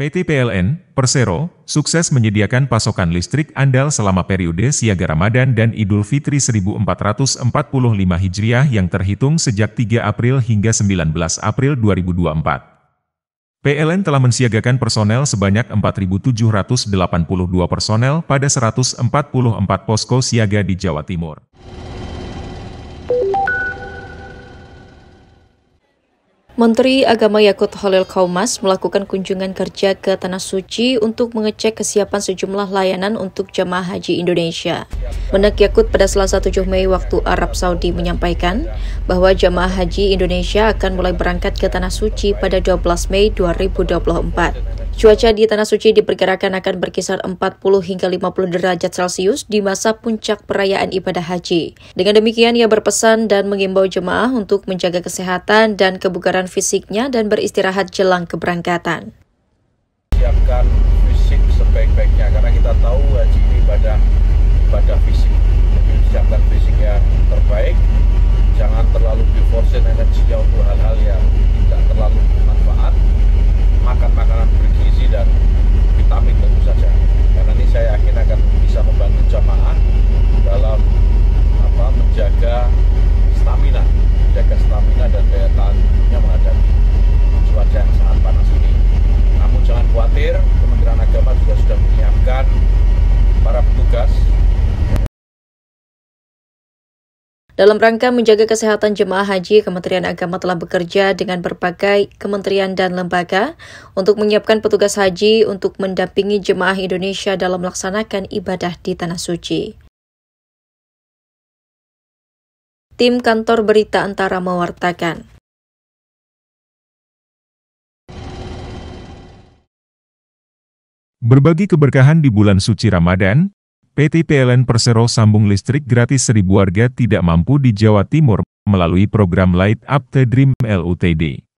PT PLN, Persero, sukses menyediakan pasokan listrik andal selama periode siaga Ramadan dan Idul Fitri 1445 Hijriah yang terhitung sejak 3 April hingga 19 April 2024. PLN telah mensiagakan personel sebanyak 4.782 personel pada 144 posko siaga di Jawa Timur. Menteri Agama Yakut Holil Kaumas melakukan kunjungan kerja ke Tanah Suci untuk mengecek kesiapan sejumlah layanan untuk jemaah haji Indonesia. Menak Yakut pada Selasa 7 Mei waktu Arab Saudi menyampaikan bahwa jemaah haji Indonesia akan mulai berangkat ke Tanah Suci pada 12 Mei 2024. Cuaca di Tanah Suci diperkirakan akan berkisar 40 hingga 50 derajat Celcius di masa puncak perayaan ibadah haji. Dengan demikian, ia berpesan dan mengimbau jemaah untuk menjaga kesehatan dan kebugaran fisiknya dan beristirahat jelang keberangkatan. Siapkan fisik sebaik-baiknya, karena kita tahu Dalam rangka menjaga kesehatan jemaah haji, Kementerian Agama telah bekerja dengan berbagai kementerian dan lembaga untuk menyiapkan petugas haji untuk mendampingi jemaah Indonesia dalam melaksanakan ibadah di Tanah Suci. Tim Kantor Berita Antara mewartakan. Berbagi keberkahan di bulan suci Ramadan, PT PLN Persero sambung listrik gratis seribu warga tidak mampu di Jawa Timur melalui program Light Up the Dream LUTD.